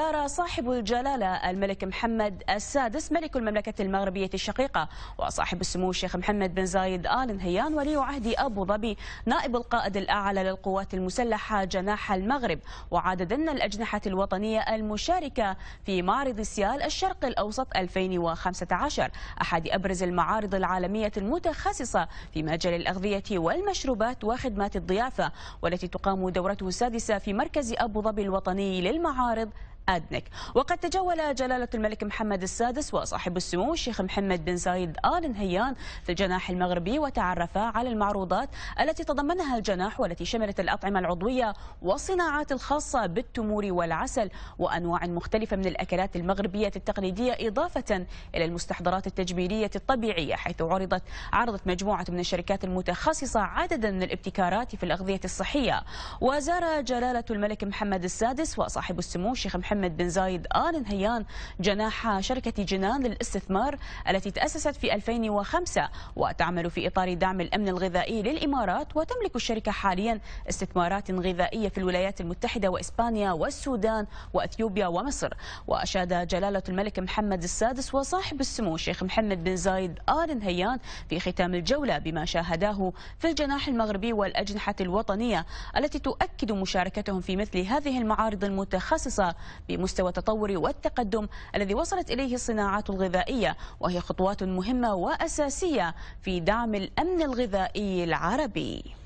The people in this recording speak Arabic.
زار صاحب الجلالة الملك محمد السادس ملك المملكة المغربية الشقيقة وصاحب السمو الشيخ محمد بن زايد آل نهيان ولي عهد أبو ظبي نائب القائد الأعلى للقوات المسلحة جناح المغرب وعدد من الأجنحة الوطنية المشاركة في معرض سيال الشرق الأوسط 2015 أحد أبرز المعارض العالمية المتخصصة في مجال الأغذية والمشروبات وخدمات الضيافة والتي تقام دورته السادسة في مركز أبو ظبي الوطني للمعارض أدنك وقد تجول جلالة الملك محمد السادس وصاحب السمو الشيخ محمد بن زايد آل نهيان في الجناح المغربي وتعرفا على المعروضات التي تضمنها الجناح والتي شملت الأطعمة العضوية والصناعات الخاصة بالتمور والعسل وأنواع مختلفة من الأكلات المغربية التقليدية إضافة إلى المستحضرات التجميلية الطبيعية حيث عرضت عرضت مجموعة من الشركات المتخصصة عددا من الابتكارات في الأغذية الصحية وزار جلالة الملك محمد السادس وصاحب السمو الشيخ محمد محمد بن زايد آل نهيان جناح شركة جنان للاستثمار التي تأسست في 2005 وتعمل في إطار دعم الأمن الغذائي للإمارات وتملك الشركة حاليا استثمارات غذائية في الولايات المتحدة وإسبانيا والسودان وأثيوبيا ومصر وأشاد جلالة الملك محمد السادس وصاحب السمو الشيخ محمد بن زايد آل نهيان في ختام الجولة بما شاهداه في الجناح المغربي والأجنحة الوطنية التي تؤكد مشاركتهم في مثل هذه المعارض المتخصصة بمستوى التطور والتقدم الذي وصلت إليه الصناعات الغذائية وهي خطوات مهمة وأساسية في دعم الأمن الغذائي العربي